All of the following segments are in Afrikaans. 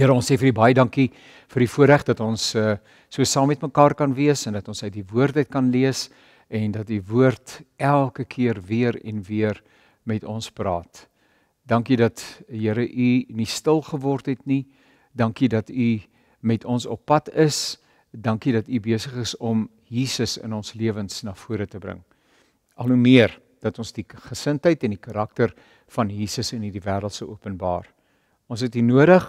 Here ons sê vir u baie dankie vir die voorreg dat ons uh, so saam met mekaar kan wees en dat ons uit die woord uit kan lees en dat u woord elke keer weer en weer met ons praat. Dankie dat Here u nie stil geword het nie. Dankie dat u met ons op pad is. Dankie dat u besig is om Jesus in ons lewens na vore te bring. Al hoe meer dat ons die gesindheid en die karakter van Jesus in hierdie wêreld se openbaar. Ons het u nodig.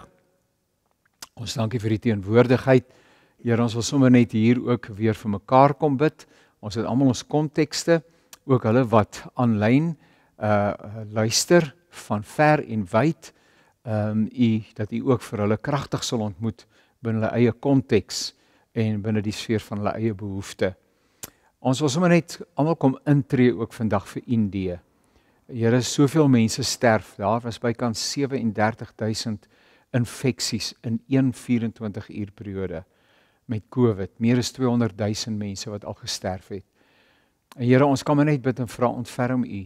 Ons dankie vir die teenwoordigheid. Here, ons wil sommer net hier ook weer vir mekaar kom bid. Ons het almal ons kontekste, ook hulle wat aanlyn uh luister van ver en wyd. Ehm um, u dat u ook vir hulle kragtig sal ontmoet binne hulle eie konteks en binne die sfeer van hulle eie behoeftes. Ons wil sommer net almal kom intree ook vandag vir Indië. E. Here, soveel mense sterf. Daar was bykans 37000 infeksies in 1 24-uur periode met COVID. Meer as 200 000 mense wat al gesterf het. En Here, ons kom net bid en vra ontferm U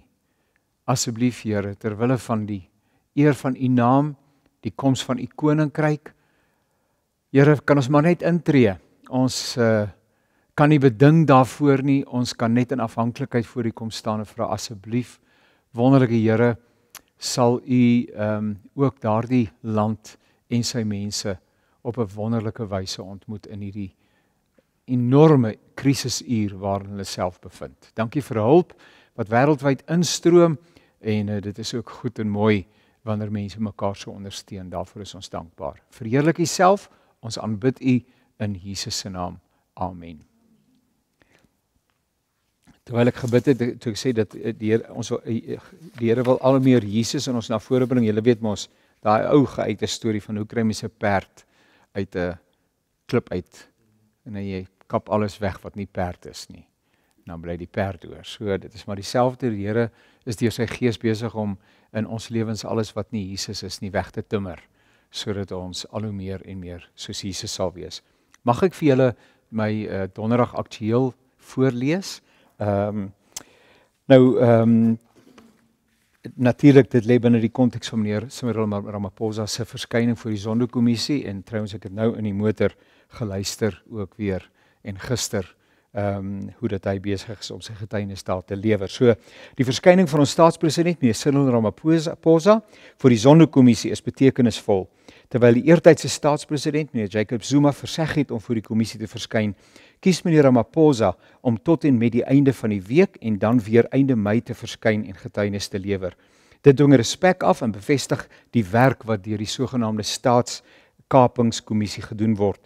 asseblief Here ter wille van die eer van U naam, die koms van U koninkryk. Here, kan ons maar net intree. Ons uh, kan nie beding daarvoor nie. Ons kan net in afhanklikheid voor U kom staan en vra asseblief wonderlike Here sal u ehm um, ook daardie land en sy mense op 'n wonderlike wyse ontmoet in hierdie enorme krisisuur waarin hulle self bevind. Dankie vir hulp wat wêreldwyd instroom en uh, dit is ook goed en mooi wanneer mense mekaar so ondersteun. Daarvoor is ons dankbaar. Verheerlik Uself. Ons aanbid U in Jesus se naam. Amen terwyl ek gebid het toe ek sê dat eh, die Here ons eh, eh, die Here wil al meer Jesus in ons na vore bring. Julle weet mos daai ou geuite storie van hoe kry mens 'n perd uit 'n klip uit en jy kap alles weg wat nie perd is nie. En dan bly die perd oor. So dit is maar dieselfde die Here is deur sy gees besig om in ons lewens alles wat nie Jesus is nie weg te timmer sodat ons al hoe meer en meer soos Jesus sal wees. Mag ek vir julle my uh, donderdag aktueel voorlees? Ehm um, nou ehm um, natuurlik dit lê binne die konteks van meneer Cyril Ramaphosa se verskyning voor die Sondekommissie en trouens ek het nou in die motor geluister ook weer en gister ehm um, hoe dit hy besig is om sy getuienis daar te lewer. So die verskyning van ons staatspresident meneer Cyril Ramaphosa voor die Sondekommissie is betekenisvol terwyl die eertydse staatspresident meneer Jacob Zuma verseg het om voor die kommissie te verskyn, kies meneer Ramaphosa om tot en met die einde van die week en dan weer einde Mei te verskyn en getuienis te lewer. Dit dwing respek af en bevestig die werk wat deur die sogenaamde staatskapingskommissie gedoen word.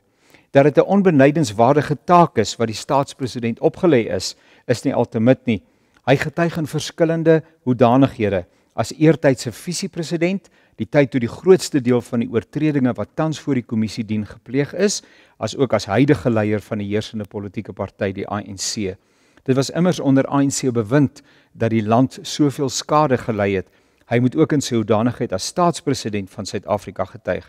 Dat dit 'n onbenydenswaardige taak is wat die staatspresident opgelê is, is nie altemit nie. Hy getuig in verskillende hoedanighede as eertydse visiepresident die tyd toe die grootste deel van die oortredinge wat tans voor die kommissie dien gepleeg is, asook as huidige leier van die heersende politieke party die ANC. Dit was immers onder ANC bewind dat die land soveel skade gely het. Hy moet ook in sy hoedanigheid as staatspresident van Suid-Afrika getuig.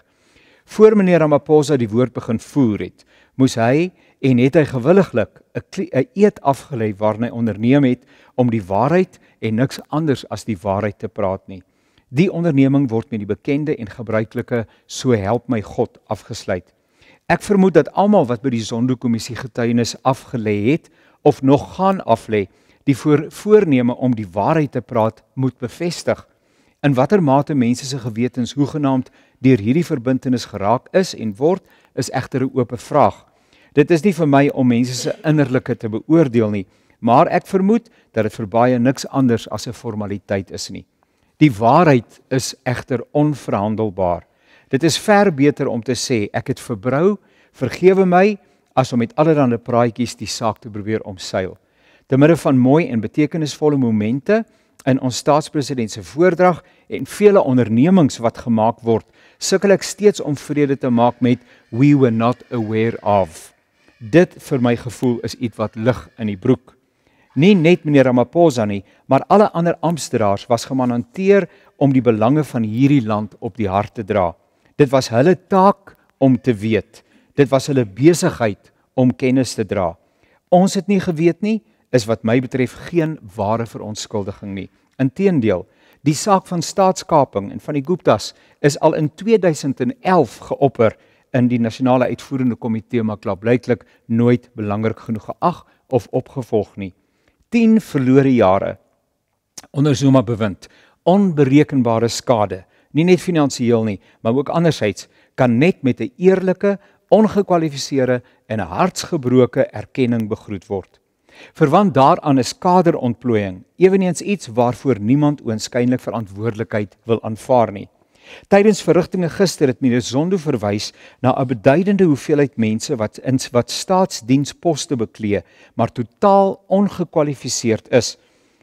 Voor meneer Ramaphosa die woord begin voer het, moes hy en het hy gewilliglik 'n eed afgelê waarna hy onderneem het om die waarheid en niks anders as die waarheid te praat nie. Die onderneming word met die bekende en gebruikelike so help my God afgesluit. Ek vermoed dat almal wat by die sondekommissie getuienis afgelê het of nog gaan aflê, die voor, voorneme om die waarheid te praat moet bevestig. In watter mate mense se gewetens hoegenaamd deur hierdie verbintenis geraak is en word, is egter 'n oop vraag. Dit is nie vir my om mense se innerlike te beoordeel nie, maar ek vermoed dat dit vir baie niks anders as 'n formaliteit is nie. Die waarheid is egter onverhandelbaar. Dit is ver beter om te sê ek het verbrou, vergewe my, as om met allerlei praatjies die saak te probeer omseil. Te midde van mooi en betekenisvolle momente in ons staatspresident se voordrag en vele ondernemings wat gemaak word, sukkel ek steeds om vrede te maak met we were not aware of. Dit vir my gevoel is iets wat lig in die broek. Nie net meneer Ramaphosa nie, maar alle ander amptenare was gemandateer om die belange van hierdie land op die hart te dra. Dit was hulle taak om te weet. Dit was hulle besigheid om kennis te dra. Ons het nie geweet nie, is wat my betref geen ware verontskuldiging nie. Inteendeel, die saak van staatskaping en van die Guptas is al in 2011 geopper in die nasionale uitvoerende komitee maar klaarblyklik nooit belangrik genoeg geag of opgevolg nie. 10 verlore jare onder Zuma bewind. Onberekenbare skade, nie net finansiëel nie, maar ook andersheids kan net met 'n eerlike, ongekwalifiseerde en 'n hartsgebroke erkenning begroet word. Verwant daaraan is kaderontplooiing, eweniens iets waarvoor niemand oënskynlik verantwoordelikheid wil aanvaar nie. Tydens verrigtinge gister het meneer Zondo verwys na 'n beduidende hoeveelheid mense wat in wat staatsdiensposte beklee, maar totaal ongekwalifiseerd is.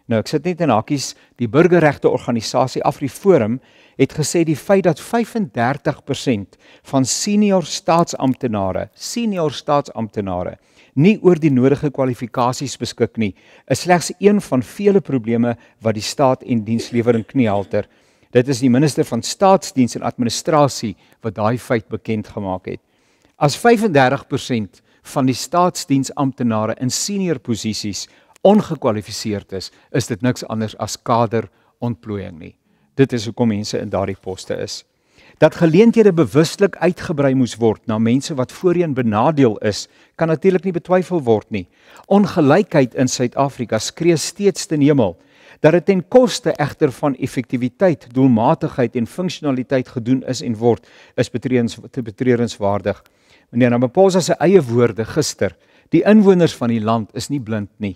Nou ek sit net in hakkies, die burgerregte organisasie AfriForum het gesê die feit dat 35% van senior staatsamptenare, senior staatsamptenare nie oor die nodige kwalifikasies beskik nie, is slegs een van vele probleme wat die staat en dienslewering kniehalter. Dit is die minister van staatsdiens en administrasie wat daai feit bekend gemaak het. As 35% van die staatsdiensamptenare in senior posisies ongekwalifiseerd is, is dit niks anders as kaderontplooiing nie. Dit is hoekom mense in daardie poste is. Dat geleenthede bewuslik uitgebrei moes word na mense wat voorheen benadeel is, kan natuurlik nie betwyfel word nie. Ongelykheid in Suid-Afrika skree steeds ten hemel dat dit ten koste egter van effektiwiteit, doelmatigheid en funksionaliteit gedoen is en word is betreens betreerenswaardig. Meneer Ramaphosa se eie woorde gister, die inwoners van die land is nie blind nie.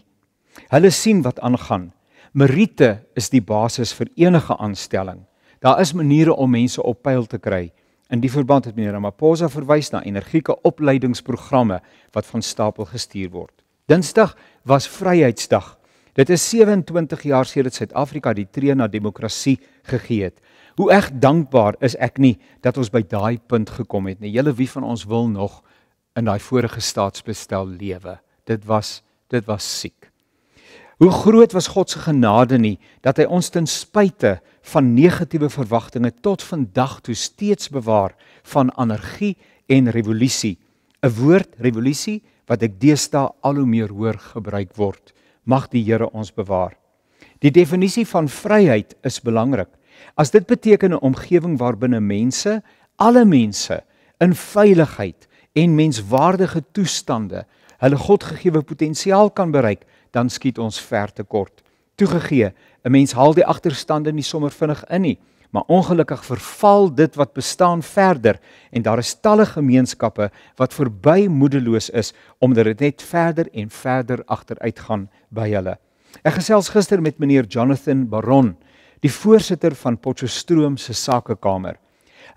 Hulle sien wat aangaan. Meriete is die basis vir enige aanstelling. Daar is maniere om mense op pyl te kry. In die verband het meneer Ramaphosa verwys na energieke opleidingsprogramme wat van stapel gestuur word. Dinsdag was Vryheidsdag Dit is 27 jaar sedit Suid-Afrika die tree na demokrasie gegee het. Hoe eg dankbaar is ek nie dat ons by daai punt gekom het nie. Julle wie van ons wil nog in daai vorige staatsbestel lewe? Dit was dit was siek. Hoe groot was God se genade nie dat hy ons ten spyte van negatiewe verwagtinge tot vandag toe steeds bewaar van anargie en revolusie. 'n Woord revolusie wat ek deesdae al hoe meer hoor gebruik word mag die Here ons bewaar. Die definisie van vryheid is belangrik. As dit beteken 'n omgewing waarbinne mense, alle mense in veiligheid en menswaardige toestande hulle Godgegewe potensiaal kan bereik, dan skiet ons ver te kort. Toegegee, 'n mens haal die agterstande nie sommer vinnig in nie maar ongelukkig verval dit wat bestaan verder en daar is talle gemeenskappe wat verby moedeloos is omdat dit net verder en verder agteruit gaan by hulle. Ek gesels gister met meneer Jonathan Baron, die voorsitter van Potchefstroom se sakekamer.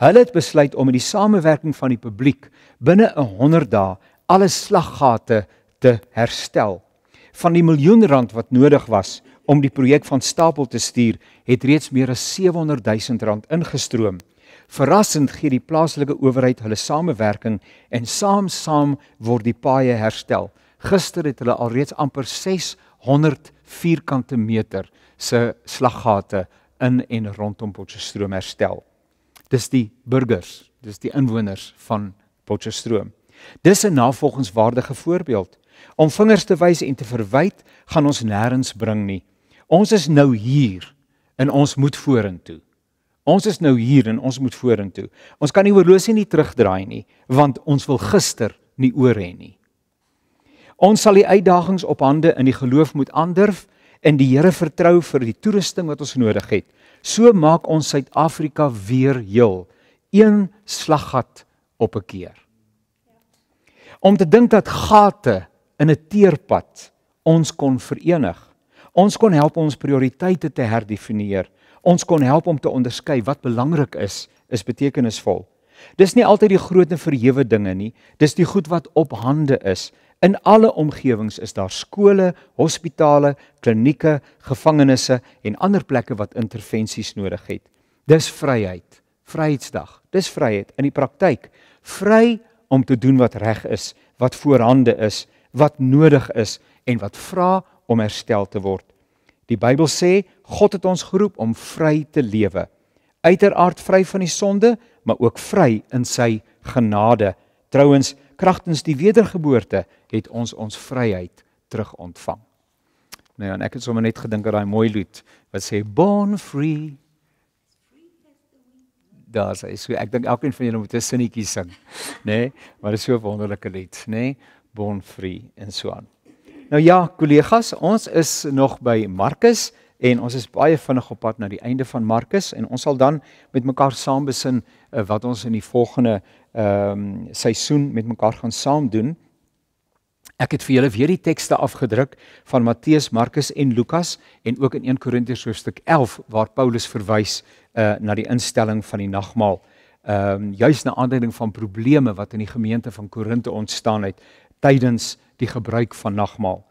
Hulle het besluit om met die samewerking van die publiek binne 'n 100 dae alle slaggate te herstel van die miljoen rand wat nodig was om die projek van stapel te stuur, het reeds meer as 700 000 rand ingestroom. Verrassend gee die plaaslike owerheid hulle samewerking en saam-saam word die paaie herstel. Gister het hulle alreeds amper 600 vierkante meter se slaggate in en rondom Potchefstroom herstel. Dis die burgers, dis die inwoners van Potchefstroom. Dis 'n navolgenswaardige voorbeeld. Om vingers te wys en te verwyd gaan ons nêrens bring nie. Ons is nou hier en ons moet vorentoe. Ons is nou hier en ons moet vorentoe. Ons kan nie oorloos en nie terugdraai nie, want ons wil gister nie oor hê nie. Ons sal die uitdagings op hande in die geloof moet aandurf en die Here vertrou vir die toerusting wat ons nodig het. So maak ons Suid-Afrika weer heel, een slaggat op 'n keer. Om te dink dat gate in 'n teerpad ons kon verenig Ons kon help ons prioriteite te herdefinieer. Ons kon help om te onderskei wat belangrik is, is betekenisvol. Dis nie altyd die groot en verhewe dinge nie, dis die goed wat op hande is. In alle omgewings is daar skole, hospitale, klinieke, gevangenisse en ander plekke wat intervensies nodig het. Dis vryheid, Vryheidsdag. Dis vryheid in die praktyk, vry om te doen wat reg is, wat voorhande is, wat nodig is en wat vra om herstel te word. Die Bybel sê God het ons geroep om vry te lewe. Uiteraard vry van die sonde, maar ook vry in sy genade. Trouwens, kragtens die wedergeboorte het ons ons vryheid terug ontvang. Nou ja, en ek het sommer net gedink aan daai mooi lied wat sê born free. Daar sê so, ek dink elkeen van julle moet 'n sinnetjie sing, nê? Nee, maar dit is so 'n wonderlike lied, nê? Nee? Born free en so aan. Nou ja, kollegas, ons is nog by Markus en ons is baie vinnig op pad na die einde van Markus en ons sal dan met mekaar saam besin eh, wat ons in die volgende ehm um, seisoen met mekaar gaan saam doen. Ek het vir julle weer die tekste afgedruk van Matteus, Markus en Lukas en ook in 1 Korintiërs hoofstuk 11 waar Paulus verwys uh, na die instelling van die nagmaal. Ehm um, juis na aanduiding van probleme wat in die gemeente van Korinte ontstaan het tydens die gebruik van nagmaal.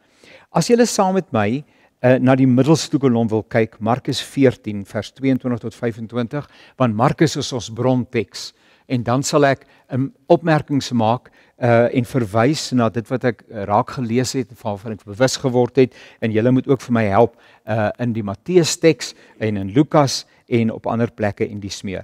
As jy saam met my uh, na die middelste kolom wil kyk, Markus 14 vers 22 tot 25, want Markus is ons bronteks en dan sal ek 'n um, ehm, opmerkings maak uh en verwys na dit wat ek eh, raak gelees het en waarvan ek bewus geword het en julle moet ook vir my help uh in die Matteus teks en in Lukas en op ander plekke in die smeer.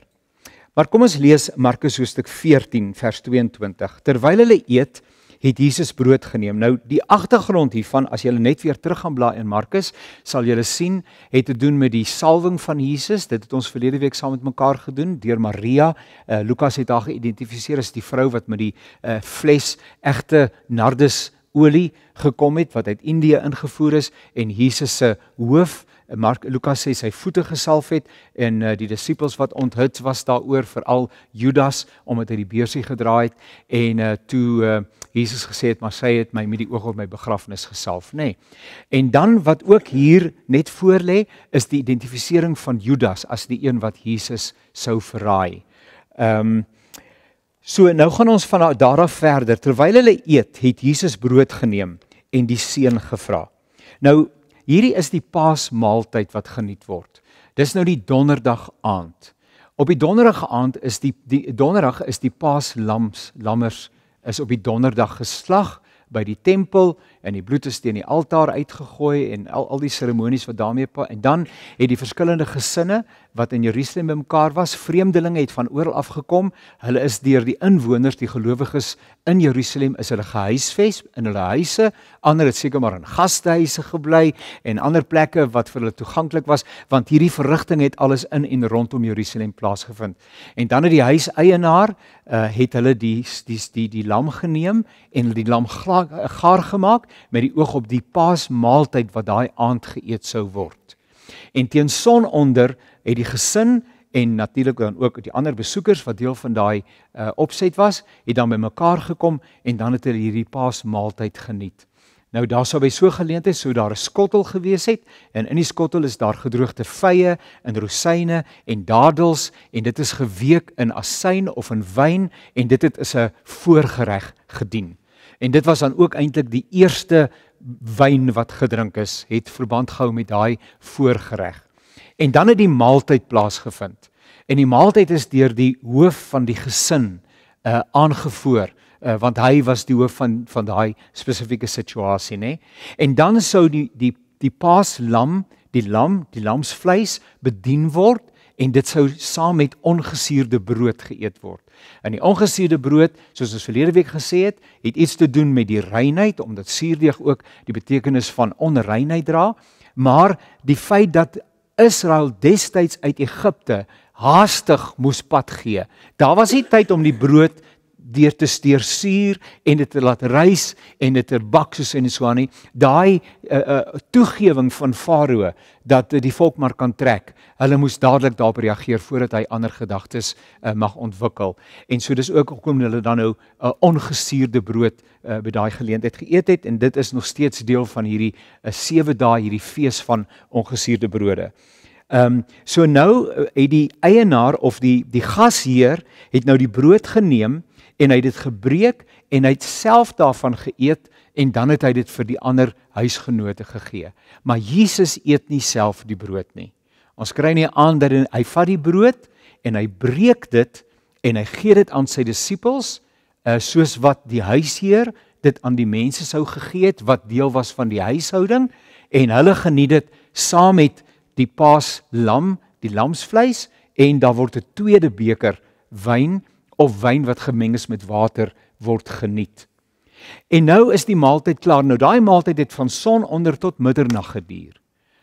Maar kom ons lees Markus hoofstuk 14 vers 22. Terwyl hulle eet, het Jesus brood geneem. Nou die agtergrond hiervan as jy net weer terug gaan blaai in Markus, sal jy sien het te doen met die salwing van Jesus. Dit het ons verlede week saam met mekaar gedoen deur Maria. Uh, Lukas het haar geïdentifiseer as die vrou wat met die uh, fles egte nardus olie gekom het wat uit Indië ingevoer is en Jesus se hoof Mark Lukas sê sy voete gesalf het en uh, die disippels wat onthuts was daaroor veral Judas omdat hy die beursie gedraai het en uh, toe uh, Jesus gesê het maar sy het my met die oog op my begrafnis gesalf nê. Nee. En dan wat ook hier net voor lê is die identifisering van Judas as die een wat Jesus sou verraai. Ehm um, So nou gaan ons van daar af verder. Terwyl hulle eet, het Jesus brood geneem en die seën gevra. Nou Hierdie is die Paasmaaltyd wat geniet word. Dis nou die donderdag aand. Op die donderige aand is die die donderdag is die Paaslams lammers is op die donderdag geslag by die tempel en die bloed is teen die altaar uitgegooi en al al die seremonies wat daarmee pa, en dan het die verskillende gesinne wat in Jerusalem bymekaar was, vreemdelinge het van oral af gekom. Hulle is deur die inwoners, die gelowiges in Jerusalem is hulle gehuisves in hulle huise. Ander het seker maar in gastehuise gebly en ander plekke wat vir hulle toeganklik was, want hierdie verrigting het alles in en rondom Jerusalem plaasgevind. En dan het die huiseienaar uh, eh, het hulle die die die, die lam geneem en die lam gaar gemaak met die oog op die Paasmaaltyd wat daai aand geëet sou word. En teen sononder het die gesin en natuurlik dan ook die ander besoekers wat deel van daai uh, opset was, het dan bymekaar gekom en dan het hulle hierdie Paasmaaltyd geniet. Nou daar sou by so geleentheid sou daar 'n skottel gewees het en in die skottel is daar gedroogde vye en rosyne en dadels en dit is geweek in asyn of in wyn en dit het is 'n voorgereg gedien. En dit was dan ook eintlik die eerste wyn wat gedrink is, het verband gehou met daai voorgereg. En dan het die maaltyd plaasgevind. En die maaltyd is deur die hoof van die gesin uh aangevoer, uh, want hy was die hoof van van daai spesifieke situasie, nê? Nee? En dan sou die die die paaslam, die lam, die lamsvleis bedien word en dit sou saam met ongesuurde brood geëet word. En die ongesuurde brood, soos ons verlede week gesê het, het iets te doen met die reinheid omdat suurdeeg ook die betekenis van onreinheid dra, maar die feit dat Israel destyds uit Egipte haastig moes pad gee. Daar was nie tyd om die brood deur te steur suur en dit te laat rys en dit te bak soos in Swani, daai uh, uh, toegewing van Farao dat die volk maar kan trek. Hulle moes dadelik daarop reageer voordat hy ander gedagtes uh, mag ontwikkel. En so dis ook hoekom hulle dan nou 'n uh, ongesuurde brood uh, by daai geleentheid geëet het en dit is nog steeds deel van hierdie 'n uh, sewe dae hierdie fees van ongesuurde brode. Ehm um, so nou het die eienaar of die die gasheer het nou die brood geneem en hy het dit gebreek en hy het self daarvan geëet en dan het hy dit vir die ander huisgenote gegee. Maar Jesus eet nie self die brood nie. Ons kry nie aan dat hy vat die brood en hy breek dit en hy gee dit aan sy disippels eh, soos wat die huisheer dit aan die mense sou gegee het wat deel was van die huishouding en hulle geniet dit saam met die paaslam, die lamsvleis en daar word 'n tweede beker wyn of wyn wat gemeng is met water word geniet. En nou is die maaltyd klaar. Nou daai maaltyd het van sononder tot middernag geduur.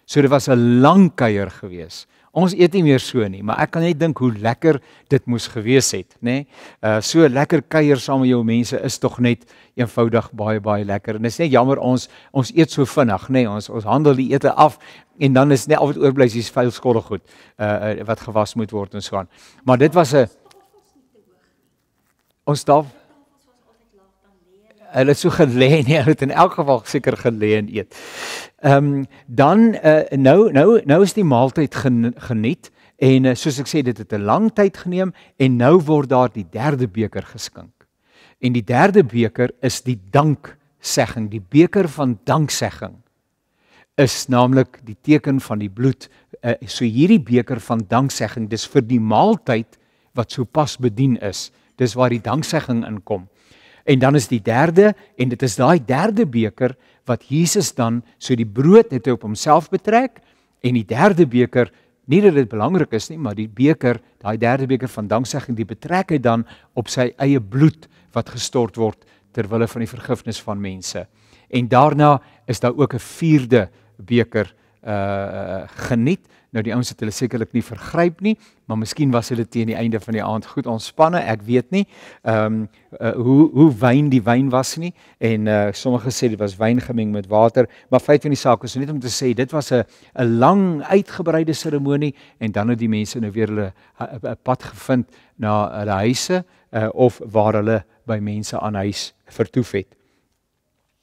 So dit was 'n lang kuier gewees. Ons eet nie meer so nie, maar ek kan net dink hoe lekker dit moes gewees het, nê? Nee? Uh so lekker kuier saam met jou mense is tog net eenvoudig baie baie lekker. En dis net jammer ons ons eet so vinnig, nê? Nee? Ons ons handel die ete af en dan is net al wat oorbly is vuil skottelgoed uh, uh wat gewas moet word en so aan. Maar dit was 'n ons daar Hulle so gelê en ja, hulle het in elk geval seker gelê en eet. Ehm um, dan uh, nou nou nou is die maaltyd geniet en uh, soos ek sê dit het 'n lang tyd geneem en nou word daar die derde beker geskink. En die derde beker is die danksegging, die beker van danksegging is naamlik die teken van die bloed. Uh, so hierdie beker van danksegging dis vir die maaltyd wat sopas bedien is dis waar die danksegging inkom. En dan is die derde en dit is daai derde beker wat Jesus dan so die brood het op homself betrek en die derde beker nie dat dit belangrik is nie maar die beker daai derde beker van danksegging die betrek hy dan op sy eie bloed wat gestort word ter wille van die vergifnis van mense. En daarna is daar ook 'n vierde beker uh geniet Nou die ouens het hulle sekerlik nie vergryp nie, maar miskien was hulle teen die einde van die aand goed ontspanne, ek weet nie. Ehm um, uh, hoe hoe wyn die wyn was nie en uh, sommige sê dit was wyn gemeng met water, maar feit van die saak is net om te sê dit was 'n 'n lang uitgebreide seremonie en dan het die mense nou weer hulle 'n eh, pad gevind na hulle huise uh, of waar hulle by mense aan huis vertoef het.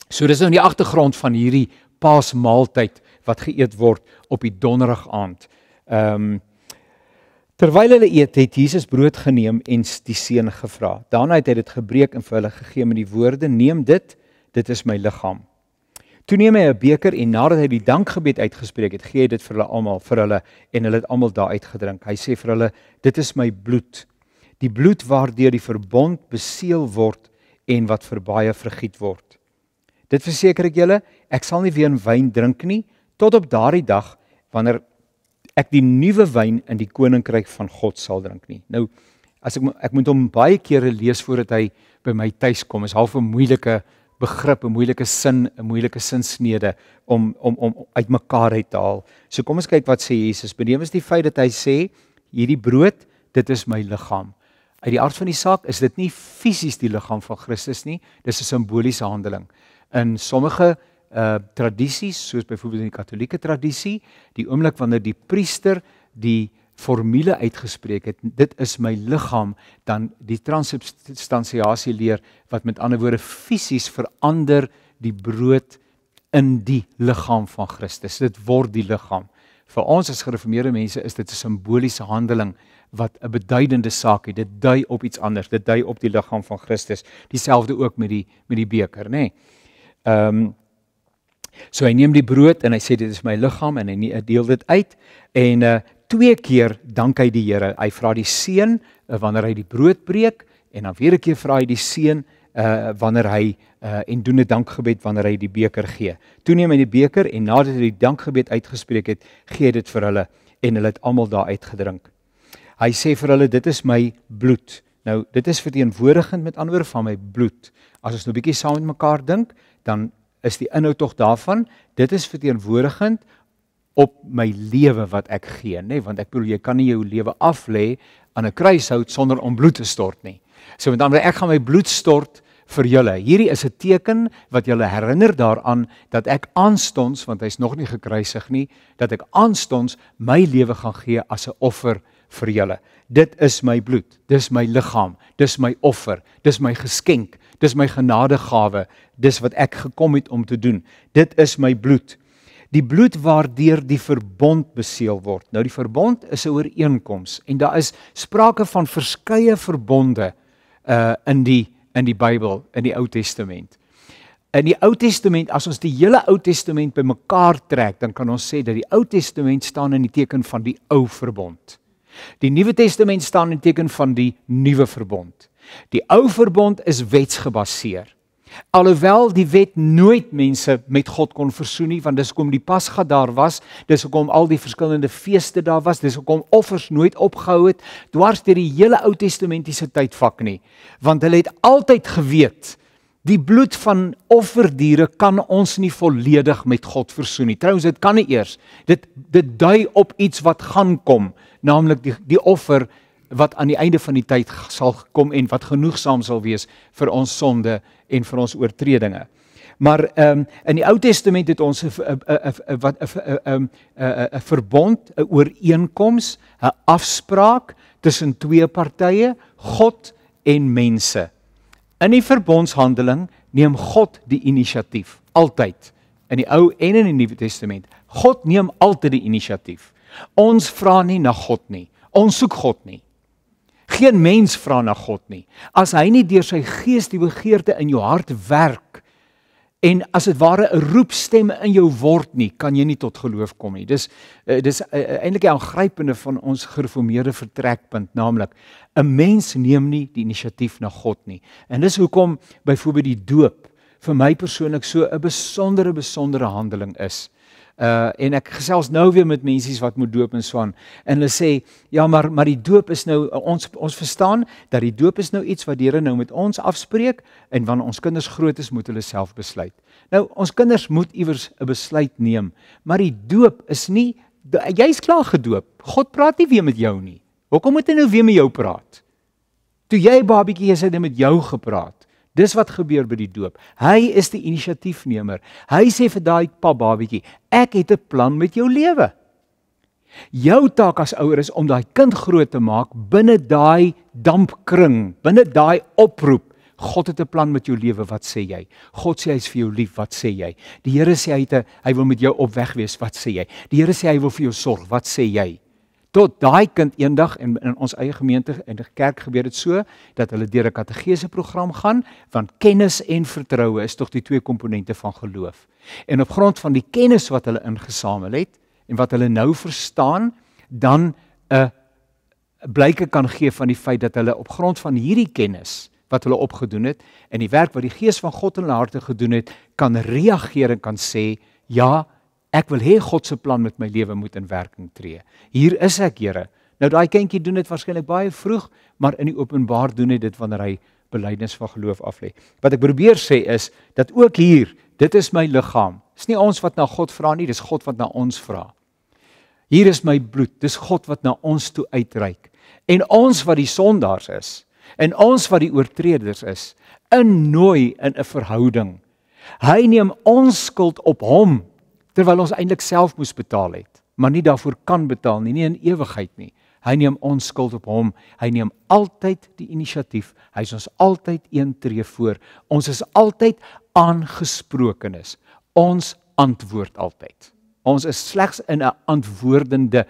So dis nou die agtergrond van hierdie paasmaaltyd wat geëet word op die donderdag aand. Ehm um, terwyl hulle eet, het Jesus brood geneem en die seën gevra. Daarna het hy dit gebreek en vir hulle gegee met die woorde: "Neem dit, dit is my liggaam." Toe neem hy 'n beker en nadat hy die dankgebed uitgespreek het, gee hy dit vir hulle almal, vir hulle en hulle het almal daaruit gedrink. Hy sê vir hulle: "Dit is my bloed, die bloed waardeur die verbond beseël word en wat vir baie vergiet word." Dit verseker ek julle, ek sal nie weer wyn drink nie tot op daardie dag wanneer ek die nuwe wyn in die koninkryk van God sal drink nie. Nou as ek ek moet hom baie kere lees voordat hy by my tuis kom. Is half 'n moeilike begrip, 'n moeilike sin, 'n moeilike sinsnede om om om uitmekaar uit te haal. So kom ons kyk wat sê Jesus. Benewens die feit dat hy sê hierdie brood, dit is my liggaam. Uit die aard van die saak is dit nie fisies die liggaam van Christus nie. Dis 'n simboliese handeling. In sommige uh eh, tradisies soos byvoorbeeld in die Katolieke tradisie, die oomblik wanneer die priester die formule uitgespreek het, dit is my liggaam, dan die transubstansiasie leer wat met ander woorde fisies verander die brood in die liggaam van Christus. Dit word die liggaam. Vir ons as gereformeerde mense is dit 'n simboliese handeling wat 'n beduidende saak het. Dit dui op iets anders. Dit dui op die liggaam van Christus. Dieselfde ook met die met die beker, nê. Nee. Ehm um, So hy neem die brood en hy sê dit is my liggaam en hy deel dit uit en uh twee keer dank hy die Here. Hy vra die seën uh, wanneer hy die brood breek en dan weer 'n keer vra hy die seën uh wanneer hy uh en doen 'n dankgebed wanneer hy die beker gee. Toe neem hy die beker en nadat hy die dankgebed uitgespreek het, gee dit vir hulle en hulle het almal daar uitgedrink. Hy sê vir hulle dit is my bloed. Nou dit is verteenwoordigend met ander woorde van my bloed. As ons nou 'n bietjie saam met mekaar dink, dan is die inhoud tog daarvan dit is verteenwoordigend op my lewe wat ek gee nê nee, want ek bedoel jy kan nie jou lewe aflê aan 'n kruishout sonder om bloed te stort nie so met ander ek gaan my bloed stort vir julle hierdie is 'n teken wat julle herinner daaraan dat ek aanstonds want hy's nog nie gekruisig nie dat ek aanstonds my lewe gaan gee as 'n offer vir julle dit is my bloed, dis my liggaam, dis my offer, dis my geskenk, dis my genadegawe, dis wat ek gekom het om te doen. Dit is my bloed. Die bloed waardeur die verbond beseël word. Nou die verbond is 'n ooreenkoms en daar is sprake van verskeie verbonde uh in die in die Bybel, in die Ou Testament. In die Ou Testament, as ons die hele Ou Testament bymekaar trek, dan kan ons sê dat die Ou Testament staan in die teken van die Ou Verbond. Die Nuwe Testament staan in teken van die nuwe verbond. Die ou verbond is wetsgebaseer. Alhoewel die wet nooit mense met God kon versoen nie, want dis hoekom die Pasga daar was, dis hoekom al die verskillende feeste daar was, dis hoekom offers nooit opgehou het dwars deur die hele Ou Testamentiese tydvak nie, want hulle het altyd geweet die bloed van offerdiere kan ons nie volledig met God versoen nie. Trouens dit kan nie eers. Dit dit dui op iets wat gaan kom naamlik die die offer wat aan die einde van die tyd sal kom en wat genoegsaam sal wees vir ons sonde en vir ons oortredinge. Maar ehm um, in die Ou Testament het ons 'n wat 'n 'n 'n verbond, 'n ooreenkoms, 'n afspraak tussen twee partye, God en mense. In die verbondshandeling neem God die inisiatief altyd in die Ou en in die Nuwe Testament. God neem altyd die inisiatief. Ons vra nie na God nie. Ons soek God nie. Geen mens vra na God nie. As hy nie deur sy gees die begeerte in jou hart werk en as dit ware 'n roepstem in jou word nie, kan jy nie tot geloof kom nie. Dis uh, dis uh, uh, eintlik 'n aangrypende van ons gereformeerde vertrekpunt, naamlik 'n mens neem nie die inisiatief na God nie. En dis hoekom byvoorbeeld die doop vir my persoonlik so 'n besondere besondere handeling is. Uh uh en ek gesels nou weer met mensies wat moet doop en so aan en hulle sê ja maar maar die doop is nou uh, ons ons verstaan dat die doop is nou iets wat die Here nou met ons afspreek en wanneer ons kinders groot is moet hulle self besluit. Nou ons kinders moet iewers 'n besluit neem, maar die doop is nie jy's klaar gedoop. God praat nie weer met jou nie. Hoekom moet hy nou weer met jou praat? Toe jy babietjie is het hy met jou gepraat. Dis wat gebeur by die doop. Hy is die inisiatiefnemer. Hy sê vir daai pap babetjie, ek het 'n plan met jou lewe. Jou taak as ouer is om daai kind groot te maak binne daai dampkring, binne daai oproep. God het 'n plan met jou lewe, wat sê jy? God sê hy is vir jou lief, wat sê jy? Die Here sê hy het 'n hy wil met jou op weg wees, wat sê jy? Die Here sê hy wil vir jou sorg, wat sê jy? tot daai kind eendag in in ons eie gemeente en die kerk gebeur dit so dat hulle deur 'n katekese program gaan want kennis en vertroue is tog die twee komponente van geloof. En op grond van die kennis wat hulle ingesamel het en wat hulle nou verstaan, dan 'n uh, eh, blyke kan gee van die feit dat hulle op grond van hierdie kennis wat hulle opgedoen het en die werk wat die Gees van God in hulle harte gedoen het, kan reageer en kan sê ja, Ek wil hê God se plan met my lewe moet in werking tree. Hier is ek, Here. Nou daai kindjie doen dit waarskynlik baie vroeg, maar in die openbaar doen hy dit wanneer hy belydenis van geloof aflê. Wat ek probeer sê is dat ook hier, dit is my liggaam. Dis nie ons wat na God vra nie, dis God wat na ons vra. Hier is my bloed. Dis God wat na ons toe uitreik. En ons wat die sondaars is, en ons wat die oortreders is, innooi in 'n verhouding. Hy neem ons skuld op hom terwyl ons eintlik self moes betaal het, maar nie daarvoor kan betaal nie, nie in ewigheid nie. Hy neem ons skuld op hom. Hy neem altyd die inisiatief. Hy is ons altyd een tree voor. Ons is altyd aangesprokenis. Ons antwoord altyd. Ons is slegs in 'n antwoordende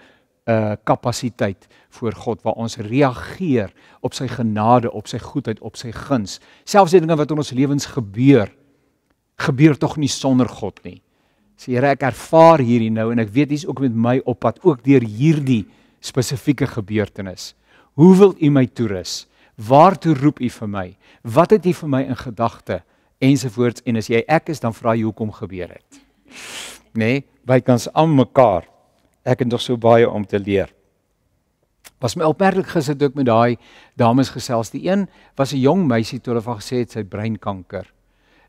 uh kapasiteit voor God waar ons reageer op sy genade, op sy goedheid, op sy guns. Selfs die dinge wat in ons lewens gebeur, gebeur tog nie sonder God nie sê Here, ek ervaar hierdie nou en ek weet dis ook met my op pad, ook deur hierdie spesifieke gebeurtenis. Hoe wil U my toerus? Waartoe roep U vir my? Wat het U vir my in gedagte? Ensewoods en as jy ek is, dan vra jy hoekom gebeur het. Nê? Nee, Bykans aan mekaar. Ek het nog so baie om te leer. Was my opmerklik gesit ook met daai dames gesels. Die een was 'n jong meisie toe hulle van gesê het sy breinkanker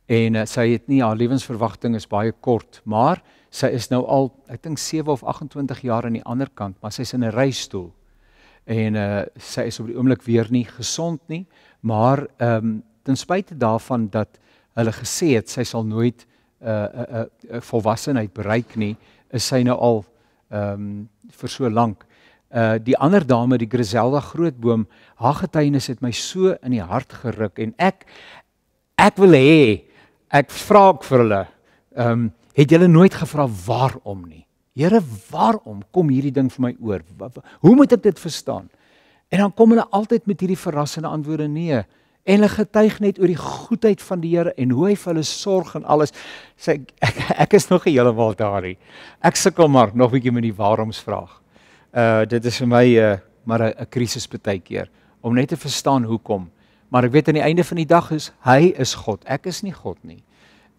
en uh, sy het nie haar lewensverwagting is baie kort, maar sy is nou al ek dink 7 of 28 jaar aan die ander kant, maar sy's in 'n reistool. En uh sy is op die oomblik weer nie gesond nie, maar ehm um, ten spyte daarvan dat hulle gesê het sy sal nooit 'n uh, 'n uh, uh, volwassenheid bereik nie, is sy nou al ehm um, vir so lank. Uh die ander dame, die Griselda Grootboom, haar getuienis het my so in die hart geruk en ek ek wil hê ek vra ek vir hulle, ehm, um, het julle nooit gevra waarom nie? Here, waarom kom hierdie ding vir my oor? Hoe moet ek dit verstaan? En dan kom hulle altyd met hierdie verrassende antwoorde nee en hulle getuig net oor die goedheid van die Here en hoe hy vir hulle sorg en alles. Sê ek, ek ek is nog heeltemal daar nie. Ek sukkel maar nog bietjie met die waaroms vraag. Uh dit is vir my uh maar 'n krisis baie keer om net te verstaan hoekom. Maar ek weet aan die einde van die dag is hy is God. Ek is nie God nie.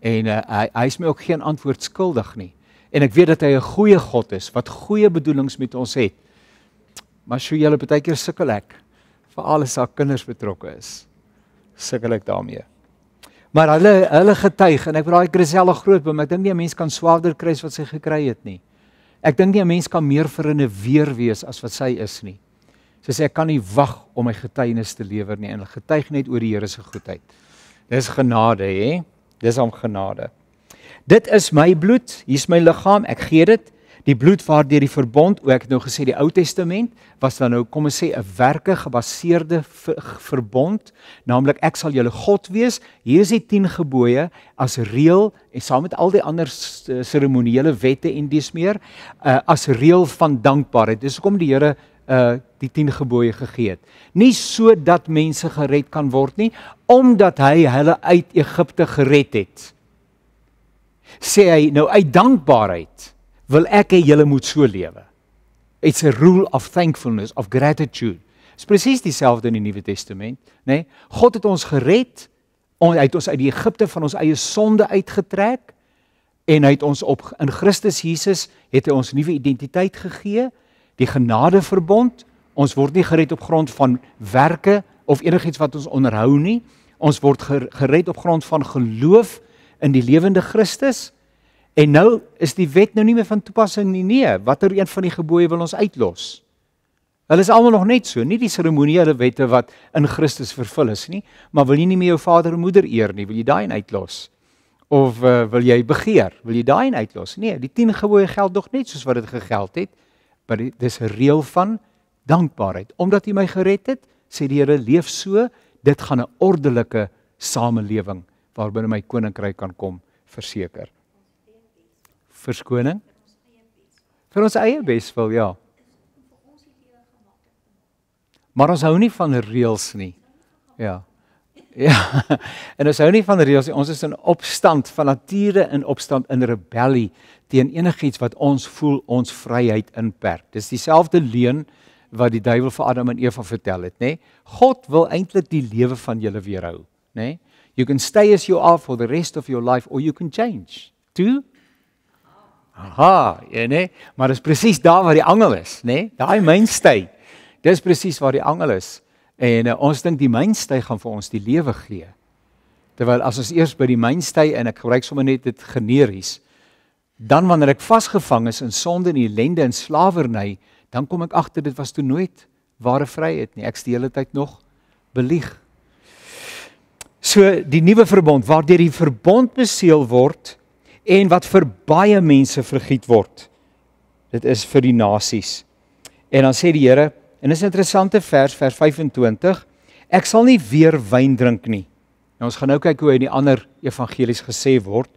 En uh, hy hy is my ook geen antwoord skuldig nie. En ek weet dat hy 'n goeie God is wat goeie bedoelings met ons het. Maar sjoe, julle baie keer sukkel ek vir alles as kinders betrokke is. Sukkel ek daarmee. Maar hulle hulle getuig en ek vra hy Griselle groot by my. Ek dink nie 'n mens kan swaarder kry as wat sy gekry het nie. Ek dink nie 'n mens kan meer vir 'n weer wees as wat sy is nie. Sy sê ek kan nie wag om my getuienis te lewer nie en getuig net oor die Here se goedheid. Dis genade, hè? Dis om genade. Dit is my bloed, hier's my liggaam, ek gee dit. Die bloed waardeur die verbond, o ek het nou gesê die Ou Testament was dan nou kom ons sê 'n werke gebaseerde verbond, naamlik ek sal julle God wees. Hier is die 10 gebooie as reël en saam met al die ander eh, seremonieele wette en dis meer, uh, as reël van dankbaarheid. Dis hoekom die Here uh die 10 gebooie gegee het. Nie sodat mense gered kan word nie, omdat hy hulle uit Egipte gered het. Sê hy nou uit dankbaarheid wil ek hê julle moet so lewe. It's a rule of thankfulness of gratitude. Dit is presies dieselfde in die Nuwe Testament, nê? Nee, God het ons gered. Hy het ons uit die Egipte van ons eie sonde uitgetrek en hy het ons op in Christus Jesus het hy ons nuwe identiteit gegee die genadeverbond. Ons word nie gered op grond van werke of enigiets wat ons onderhou nie. Ons word gered op grond van geloof in die lewende Christus. En nou is die wet nou nie meer van toepassing nie. Nee, watter een van die gebooie wil ons uitlos? Hulle is almal nog net so, nie die seremoniele wette wat in Christus vervul is nie, maar wil jy nie meer jou vader en moeder eer nie, wil jy daai uitlos? Of uh, wil jy begeer? Wil jy daai uitlos? Nee, die 10 gebooie geld nog net soos wat dit gegeld het. Gegeld het by die, dis 'n reël van dankbaarheid. Omdat U my gered het, sê die Here, leef so, dit gaan 'n ordelike samelewing waarbinne my koninkryk kan kom verseker. Verskoning. Vir ons eie beswil, ja. Maar ons hou nie van reëls nie. Ja. Ja. En ons hou nie van reëls nie. Ons is in opstand van nature in opstand in rebellie teen enigiets wat ons voel ons vryheid inperk. Dis dieselfde leuen wat die duiwel vir Adam en Eva vertel het, nê? God wil eintlik die lewe van julle weerhou, nê? You can stay as you are for the rest of your life or you can change. Toe Aha, ja nee, maar dis presies daar waar die angel is, nê? Nee? Daai mainstay. Dis presies waar die angel is. En uh, ons dink die mynsty gaan vir ons die lewe gee. Terwyl as ons eers by die mynsty en ek gebruik sommer net dit generies, dan wanneer ek vasgevang is in sonde en ellende en slawerny, dan kom ek agter dit was toe nooit ware vryheid nie. Ek steel dit uit nog belieg. So die nuwe verbond waardeur die verbond beseël word en wat vir baie mense vergiet word. Dit is vir die nasies. En dan sê die Here En dis 'n interessante vers, vers 25. Ek sal nie weer wyn drink nie. Nou ons gaan nou kyk hoe in die ander evangelies gesê word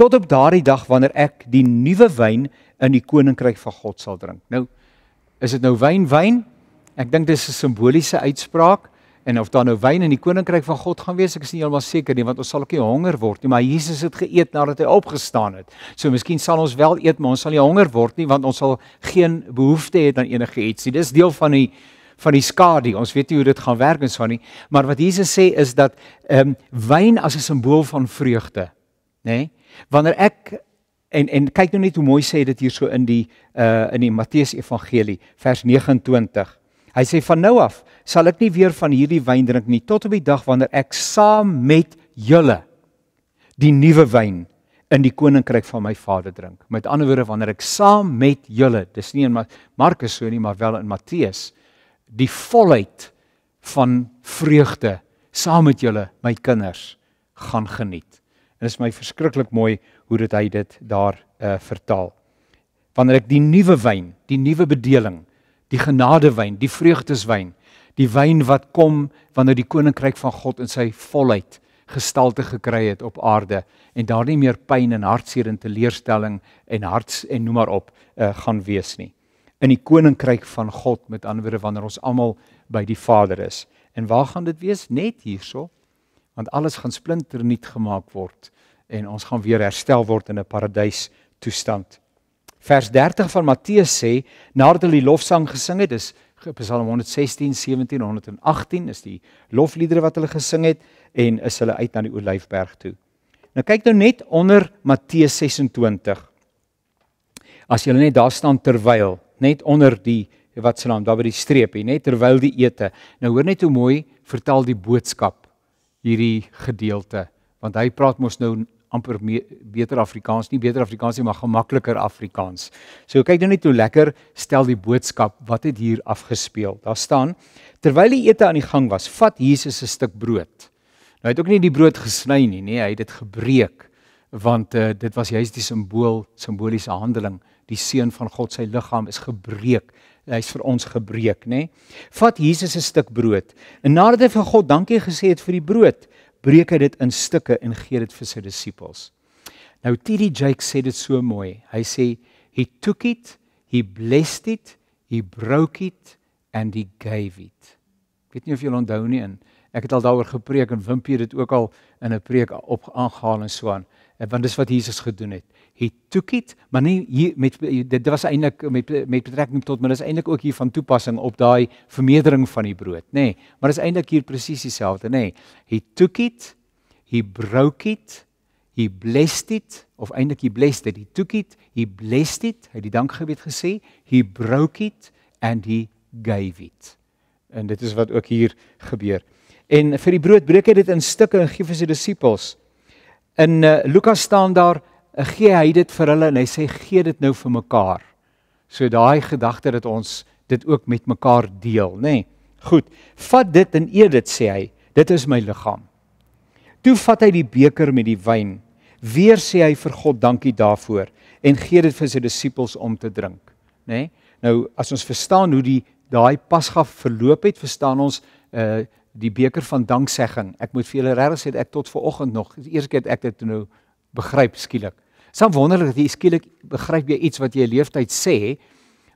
tot op daardie dag wanneer ek die nuwe wyn in die koninkryk van God sal drink. Nou is dit nou wyn, wyn? Ek dink dis 'n simboliese uitspraak en of daar nou wyn in die koninkryk van God gaan wees, ek is nie heeltemal seker nie want ons sal ook nie honger word nie, maar Jesus het geëet nadat hy opgestaan het. So miskien sal ons wel eet, maar ons sal nie honger word nie want ons sal geen behoefte hê aan enige iets nie. Dis deel van die van die skadu. Ons weet nie hoe dit gaan werk ens van nie, maar wat Jesus sê is dat ehm um, wyn as 'n simbool van vreugde, nê? Nee? Wanneer ek en en kyk nou net hoe mooi sê dit hier so in die uh in die Matteus Evangelie vers 29 Hy sê van nou af sal ek nie weer van hierdie wyn drink nie tot op die dag wanneer ek saam met julle die nuwe wyn in die koninkryk van my Vader drink. Met ander woorde wanneer ek saam met julle, dis nie in Markus so nie, maar wel in Matteus, die volheid van vreugde saam met julle, my kinders, gaan geniet. En dit is my verskriklik mooi hoe dit hy dit daar uh, vertaal. Wanneer ek die nuwe wyn, die nuwe bedeling die genadewyn, die vreugdeswyn, die wyn wat kom wanneer die koninkryk van God in sy volheid gestalte gekry het op aarde en daar nie meer pyn en hartseer en teleurstelling en harts en noem maar op uh, gaan wees nie. In die koninkryk van God met anderwoorde wanneer ons almal by die Vader is. En waar gaan dit wees? Net hierso. Want alles gaan splinternuut gemaak word en ons gaan weer herstel word in 'n paradys toestand. Vers 30 van Matteus sê nadat hulle die lofsang gesing het, dis Psalm 116, 17, 118, is die lofliedere wat hulle gesing het en is hulle uit na die Olyfberg toe. Nou kyk nou net onder Matteus 26. As jy net daar staan terwyl, net onder die wat se naam daar by die streepie, net terwyl die ete. Nou hoor net hoe mooi vertel die boodskap hierdie gedeelte, want hy praat mos nou amper me, beter Afrikaans nie beter Afrikaans nie maar gemakliker Afrikaans. So kyk nou net hoe lekker stel die boodskap wat het hier afgespeel. Daar staan terwyl die ete aan die gang was, vat Jesus 'n stuk brood. Nou hy het ook nie die brood gesny nie, nee, hy het dit gebreek want uh, dit was juist die simbool simboliese handeling. Die seun van God se liggaam is gebreek. Hy's vir ons gebreek, nê? Nee? Vat Jesus 'n stuk brood en nadat hy vir God dankie gesê het vir die brood, breek hy dit in stukke en gee dit vir sy disippels. Nou T.D. Jakes sê dit so mooi. Hy sê he took it, he blessed it, he broke it and he gave it. Ek weet nie of julle onthou nie en ek het al daaroor gepreek en Wimpie het dit ook al in 'n preek op aangehaal en so aan, eh, want dis wat Jesus gedoen het he took it maar nie hier met dit was eintlik met met betrekking tot maar dis eintlik ook hier van toepassing op daai vermeerdering van die brood nê nee, maar dis eintlik hier presies dieselfde nê nee. he took it he broke it he blessed it of eintlik he blessed it he took it he blessed it hy het die dankgebed gesê he broke it and he gave it en dit is wat ook hier gebeur en vir die brood breek hy dit in stukke en gee vir sy disippels in uh, Lukas staan daar gee hy dit vir hulle en hy sê gee dit nou vir mekaar. So daai gedagte dat ons dit ook met mekaar deel, nê. Nee. Goed, vat dit en eet dit sê hy. Dit is my liggaam. Toe vat hy die beker met die wyn. Weer sê hy vir God dankie daarvoor en gee dit vir sy disippels om te drink, nê. Nee. Nou as ons verstaan hoe die daai Pasga verloop het, verstaan ons uh die beker van danksegging. Ek moet vir julle regtig sê ek tot ver oggend nog, die eerste keer ek dit nou begryp skielik. Sou wonderlik dat jy skielik begryp jy iets wat jy 'n leeftyd sê,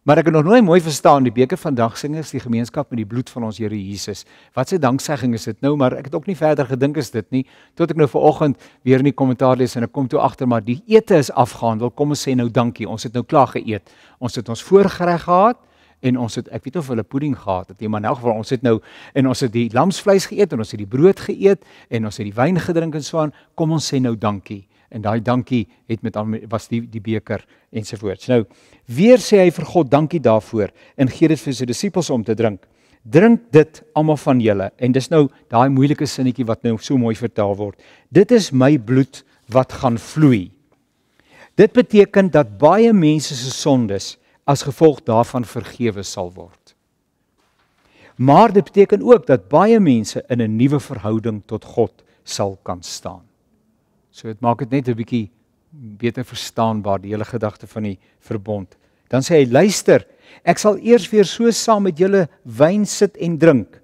maar ek het nog nooit mooi verstaan die beker vandag singers die gemeenskap met die bloed van ons Here Jesus. Wat 'n danksegging is dit nou, maar ek het ook nie verder gedink as dit nie tot ek nou ver oggend weer in die kommentaar lees en ek kom toe agter maar die ete is afgehandel. Kom ons sê nou dankie. Ons het nou klaar geëet. Ons het ons voorgereg gehad en ons het ek weet of hulle pudding gehad het nie maar in elk geval ons het nou en ons het die lamsvleis geëet en ons het die brood geëet en ons het die wyn gedrink en so aan kom ons sê nou dankie en daai dankie het met was die die beker ensovoorts. Nou weer sê hy vir God dankie daarvoor en gee dit vir sy disippels om te drink. Drink dit almal van julle en dis nou daai moeilike sinnetjie wat nou so mooi vertaal word. Dit is my bloed wat gaan vloei. Dit beteken dat baie mense se sondes as gevolg daarvan vergewe sal word. Maar dit beteken ook dat baie mense in 'n nuwe verhouding tot God sal kan staan. So dit maak dit net 'n bietjie beter verstaanbaar die hele gedagte van die verbond. Dan sê hy: "Luister, ek sal eers weer so saam met julle wyn sit en drink."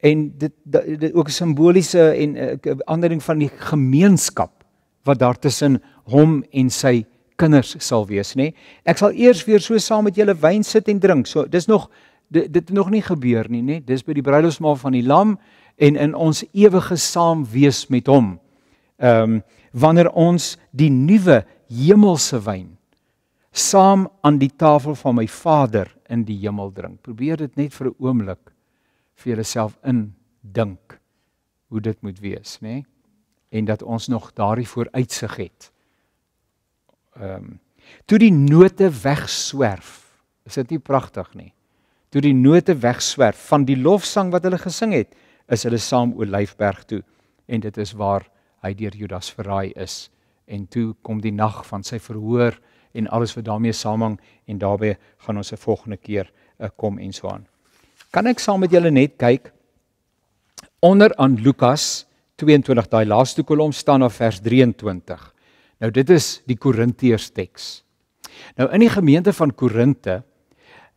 En dit, dit, dit ook 'n simboliese en 'n eh, aandering van die gemeenskap wat daar tussen hom en sy kinders sal wees, nê? Nee? Ek sal eers weer so saam met julle wyn sit en drink. So dis nog dit het nog nie gebeur nie, nê? Nee? Dis by die bruilofsmaal van die lam en in ons ewige saamwees met hom ehm um, wanneer ons die nuwe hemelse wyn saam aan die tafel van my Vader in die hemel drink. Probeer dit net vir 'n oomblik vir jouself indink hoe dit moet wees, nê? Nee? En dat ons nog daardie vooruitsig het. Ehm um, toe die note wegswerf. Is dit nie pragtig nie? Toe die note wegswerf van die lofsang wat hulle gesing het, is hulle saam Olyfberg toe en dit is waar hy deur Judas verraai is en toe kom die nag van sy verhoor en alles wat daarmee saamhang en daarbye gaan ons 'n volgende keer eh, kom en so aan. Kan ek saam met julle net kyk onder aan Lukas 22 daai laaste kolom staan op vers 23. Nou dit is die Korintiërs teks. Nou in die gemeente van Korinte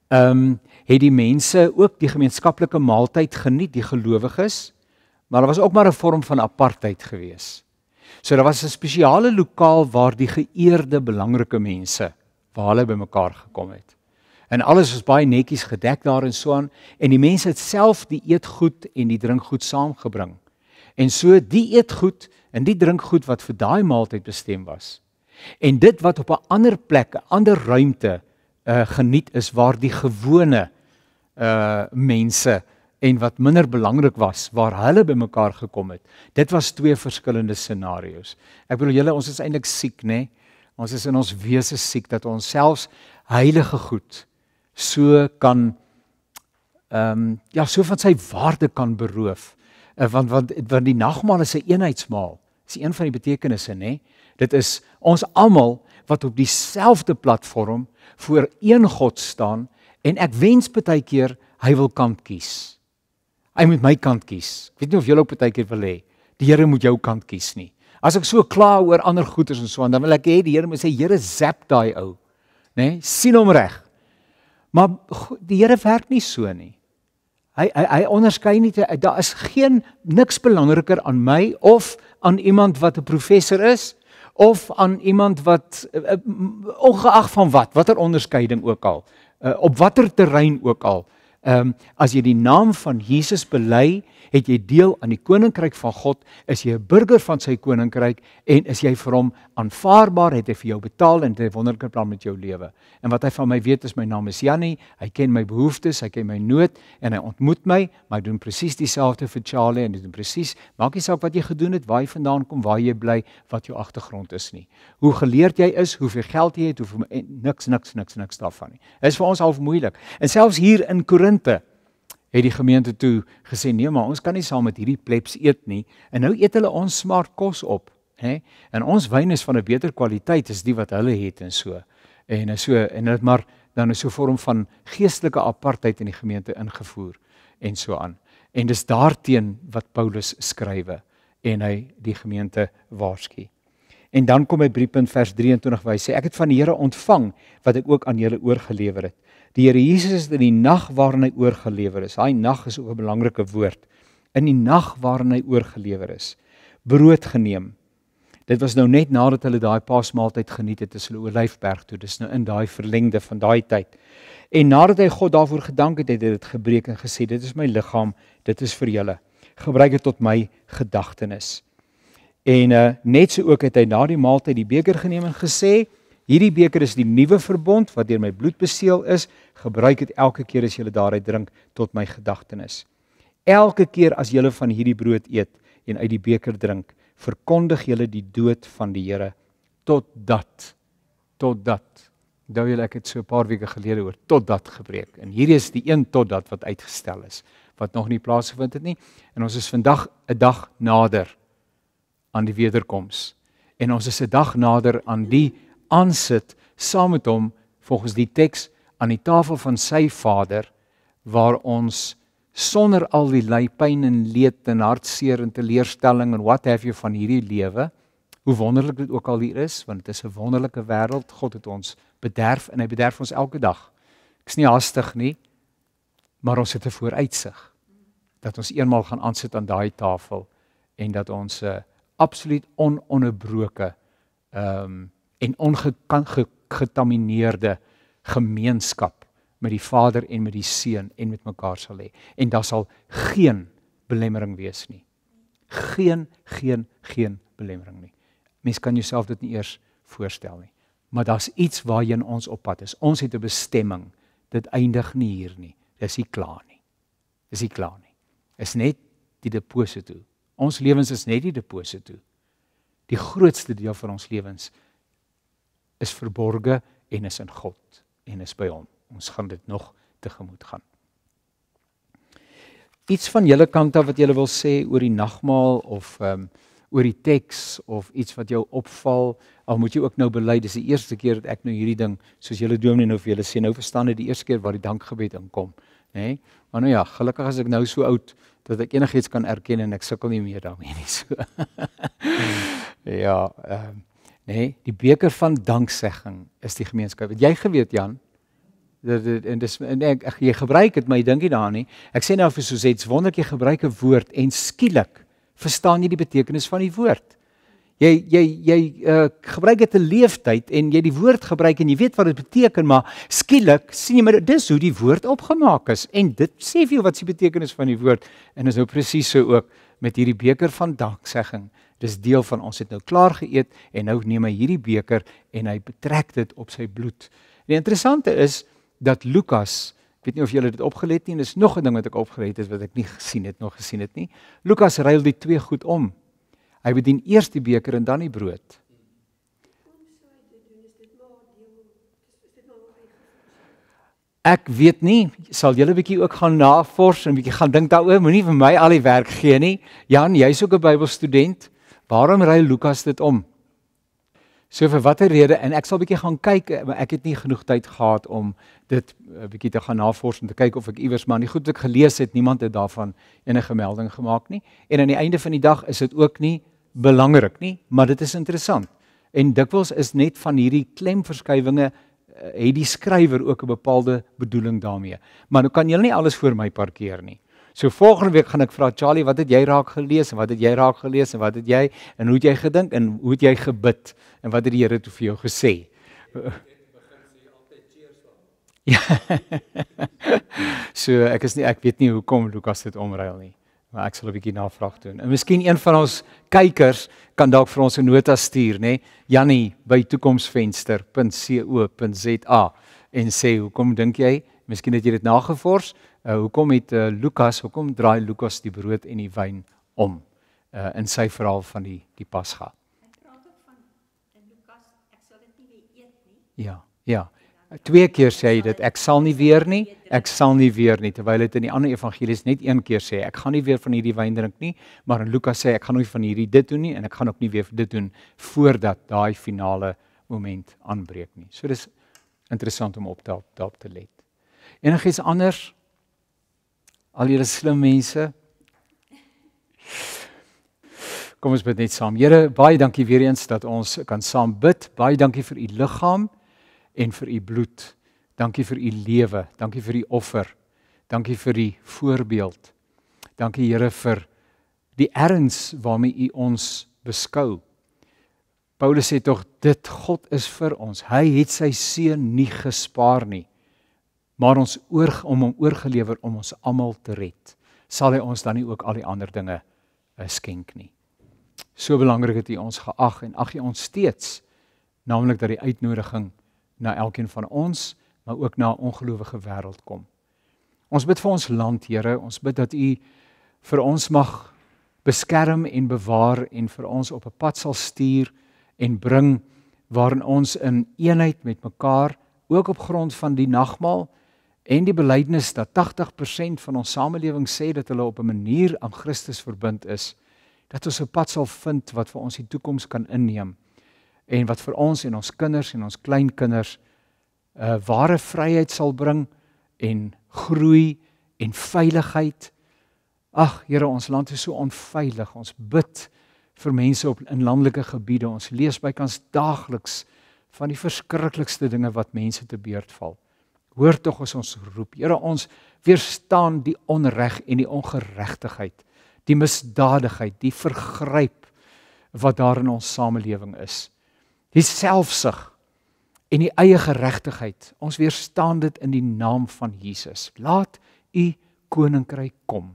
ehm um, het die mense ook die gemeenskaplike maaltyd geniet die gelowiges maar dit was ook maar 'n vorm van apartheid gewees. So daar was 'n spesiale lokaal waar die geëerde belangrike mense waar hulle bymekaar gekom het. En alles was baie netjies gedek daar en so aan en die mense het self die eetgoed en die drinkgoed saamgebring. En so die eetgoed en die drinkgoed wat vir daai maaltyd bestem was. En dit wat op 'n ander plek, 'n ander ruimte uh geniet is waar die gewone uh mense en wat minder belangrik was waar hulle bymekaar gekom het. Dit was twee verskillende scenario's. Ek bedoel julle ons is eintlik siek, nê? Nee? Ons is in ons wese siek dat ons selfs heilige goed so kan ehm um, ja, so van sy waarde kan beroof. Eh, want want want die nagmaal is 'n eenheidsmaal. Dis een van die betekenisse, nê? Nee? Dit is ons almal wat op dieselfde platform voor een God staan en ek wens baie keer hy wil kamp kies. Hy moet my kant kies. Ek weet nie of jy ook baie keer wil hê die Here moet jou kant kies nie. As ek so kla oor ander goeders en so aan, dan wil ek hê die Here moet sê Here zap daai ou, nê? Nee, sien hom reg. Maar die Here werk nie so nie. Hy hy hy onderskei nie daar is geen niks belangriker aan my of aan iemand wat 'n professor is of aan iemand wat eh, eh, ongeag van wat, watter onderskeiding ook al, eh, op watter terrein ook al, ehm um, as jy die naam van Jesus bely, het jy deel aan die koninkryk van God, is jy 'n burger van sy koninkryk en is jy vir hom aanvaarbaar, het hy vir jou betaal en het 'n wonderlike plan met jou lewe. En wat hy van my weet is my naam is Jannie, hy ken my behoeftes, hy ken my nood en hy ontmoet my, maar hy doen presies dieselfde vir Charlie en hy doen presies, maak nie saak wat jy gedoen het, waar jy vandaan kom, waar jy bly, wat jou agtergrond is nie. Hoe geleerd jy is, hoeveel geld jy het, hoeveel niks niks niks niks daarvan nie. Dit is vir ons half moeilik. En selfs hier in Korinthe Korinthe het die gemeente toe gesê nee maar ons kan nie saam met hierdie plebs eet nie en nou eet hulle ons smaak kos op hè en ons wyn is van 'n beter kwaliteit as die wat hulle het en so en so en dit maar dan is so 'n vorm van geestelike apartheid in die gemeente ingevoer en so aan en dis daarteen wat Paulus skrywe en hy die gemeente waarsku en dan kom hy by punt vers 23 waar hy sê ek het van die Here ontvang wat ek ook aan julle oorgelewer het die Here Jesus het in die nag waarin hy oorgelewer is. Daai nag is ook 'n belangrike woord. In die nag waarin hy oorgelewer is, brood geneem. Dit was nou net nadat hulle daai Paasmaaltyd geniet het, is hulle Olyfberg toe. Dis nou in daai verlengde van daai tyd. En nadat hy God daarvoor gedank het, het hy dit gebreek en gesê, dit is my liggaam, dit is vir julle. Gebruik dit tot my gedagtenis. En uh, net so ook het hy na die maaltyd die beker geneem en gesê, Hierdie beker is die nuwe verbond wat deur my bloed beseël is. Gebruik dit elke keer as julle daaruit drink tot my gedagtenis. Elke keer as julle van hierdie brood eet en uit die beker drink, verkondig julle die dood van die Here tot dat tot dat dou julle ek het so 'n paar weke gelede oor tot dat gebreek. En hierdie is die een tot dat wat uitgestel is wat nog nie plaasgevind het nie. En ons is vandag 'n dag nader aan die wederkoms. En ons is 'n dag nader aan die aansit saam met hom volgens die teks aan die tafel van sy Vader waar ons sonder al die ly pyn en leed en hartseer en teleurstelling en what have you van hierdie lewe hoe wonderlik dit ook al hier is want dit is 'n wonderlike wêreld God het ons bederf en hy bederf ons elke dag. Dit's nie hastig nie maar ons het 'n vooruitsig dat ons eenmal gaan aansit aan daai tafel en dat ons 'n absoluut ononderbroke ehm um, en ongekontamineerde gemeenskap met die Vader en met die Seun en met mekaar sal hê. En daar sal geen belemmering wees nie. Geen geen geen belemmering nie. Mens kan jouself dit nie eers voorstel nie. Maar daar's iets waarheen ons op pad is. Ons het 'n bestemming. Dit eindig nie hier nie. Dis nie klaar nie. Dis nie klaar nie. Is net die deposito. Ons lewens is net die deposito. Die grootste deel van ons lewens is verborge en is in God en is by hom. Ons gaan dit nog tegemoet gaan. Iets van julle kant af wat julle wil sê oor die nagmaal of ehm um, oor die teks of iets wat jou opval, al moet jy ook nou bely, dis die eerste keer dat ek nou hierdie ding soos julle dominee nou vir julle sê nou verstaan dit die eerste keer waar die dankgebed inkom, nê? Nee? Maar nou ja, gelukkig as ek nou so oud dat ek enigiets kan erken en ek sukkel nie meer daarmee nie so. ja, ehm um, nê nee, die beker van danksegging is die gemeenskap wat jy geweet Jan dat en dis en ek, ek jy gebruik dit maar jy dink nie daaraan nie ek sê nou vir Suzette wonder jy gebruik 'n woord en skielik verstaan jy die betekenis van die woord jy jy jy uh, gebruik dit 'n leeftyd en jy die woord gebruik en jy weet wat dit beteken maar skielik sien jy maar dis hoe die woord opgemaak is en dit sê vir jou wat se betekenis van die woord en is nou presies so ook met hierdie beker van danksegging Dis deel van ons het nou klaar geëet en nou neem hy hierdie beker en hy betrek dit op sy bloed. En die interessante is dat Lukas, ek weet nie of julle dit opgelet nie, dis nog 'n ding wat ek opgelet het wat ek nie gesien het nog gesien het nie. Lukas ruil die twee goed om. Hy bedien eers die beker en dan die brood. Ek weet nie, sal julle bietjie ook gaan navors en bietjie gaan dink daaroor, moenie vir my al die werk gee nie. Jan, jy's ook 'n Bybelstudent. Uh Waarom ry Lukas dit om? So vir watter rede en ek sal bietjie gaan kyk, maar ek het nie genoeg tyd gehad om dit eh, bietjie te gaan navors en te kyk of ek iewers maar nie goed het gelees het, niemand het daarvan enige melding gemaak nie. En aan die einde van die dag is dit ook nie belangrik nie, maar dit is interessant. En dikwels is net van hierdie klemverskywinge eh, het die skrywer ook 'n bepaalde bedoeling daarmee. Maar nou kan jy nie alles voor my parkeer nie. So volgende week gaan ek vra Charlie, wat het jy raak gelees en wat het jy raak gelees en wat het jy en hoe het jy gedink en hoe het jy gebid en wat het die Here toe vir jou gesê? Ja. so ek is nie ek weet nie hoekom Lukas dit omruil nie, maar ek sal 'n bietjie navraag doen. En miskien een van ons kykers kan dalk vir ons 'n nota stuur, nê? Jannie by toekomsvenster.co.za en sê hoekom dink jy? Miskien het jy dit nagevors uh, hoekom het uh, Lukas hoekom draai Lukas die brood en die wyn om uh, in sy verhaal van die die Pasga? Hy praat ook van in Lukas ek sal dit nie weer eet nie. Ja, ja. Twee keer sê hy dit ek sal nie weer nie, ek sal nie weer nie terwyl dit in die ander evangelies net een keer sê ek gaan nie weer van hierdie wyn drink nie, maar in Lukas sê ek gaan nie van hierdie dit doen nie en ek gaan ook nie weer dit doen voordat daai finale oomblik aanbreek nie. So dis interessant om op daarop te let. Enigiets anders Al julle slim mense. Kom ons bid net saam. Here, baie dankie weer eens dat ons kan saam bid. Baie dankie vir u liggaam en vir u bloed. Dankie vir u lewe. Dankie vir die offer. Dankie vir die voorbeeld. Dankie Here vir die erns waarmee u ons beskou. Paulus sê tog dit God is vir ons. Hy het sy seun nie gespaar nie maar ons oor om hom oorgelewer om ons almal te red, sal hy ons dan nie ook al die ander dinge eh, skenk nie. So belangrik het hy ons geag en ag hy ons steeds, naamlik dat die uitnodiging na elkeen van ons, maar ook na 'n ongelowige wêreld kom. Ons bid vir ons land, Here, ons bid dat U vir ons mag beskerm en bewaar en vir ons op 'n pad sal stuur en bring waarin ons in eenheid met mekaar ook op grond van die nagmaal en die belydenis dat 80% van ons samelewing sê dat hulle op 'n manier aan Christus verbind is, dat ons 'n pad sal vind wat vir ons die toekoms kan inneem en wat vir ons en ons kinders en ons kleinkinders 'n uh, eh, ware vryheid sal bring en groei en veiligheid. Ag Here, ons land is so onveilig. Ons bid vir mense op in landelike gebiede. Ons lees bykans daagliks van die verskriklikste dinge wat mense te beurt val. Hoor tog as ons roep. Here ons weerstaan die onreg en die ongeregtigheid, die misdadigheid, die vergryp wat daar in ons samelewing is. Die selfsug en die eie geregtigheid. Ons weerstaan dit in die naam van Jesus. Laat u koninkryk kom.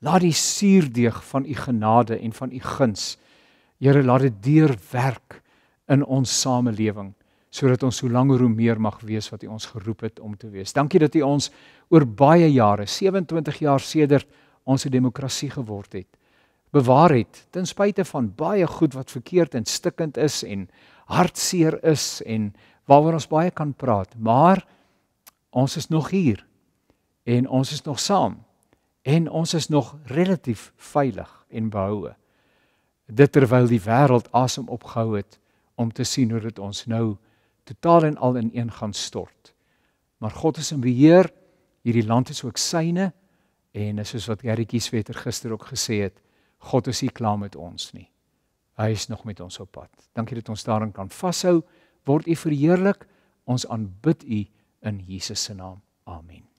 Laat die suurdeeg van u genade en van u guns, Here, laat dit deurwerk in ons samelewing sodat ons so langer hoe meer mag wees wat U ons geroep het om te wees. Dankie dat U ons oor baie jare, 27 jaar sedert ons 'n demokrasie geword het, bewaar het ten spyte van baie goed wat verkeerd en stikkend is en hartseer is en waaroor ons baie kan praat, maar ons is nog hier en ons is nog saam en ons is nog relatief veilig en behoue. Dit terwyl die wêreld asem opgehou het om te sien hoe dit ons nou totaal en al ineen gaan stort. Maar God is in beheer. Hierdie land is ook syne en soos wat Gerritjie Swetter gister ook gesê het, God is nie klaar met ons nie. Hy is nog met ons op pad. Dankie dat ons daarin kan vashou. Word U verheerlik. Ons aanbid U in Jesus se naam. Amen.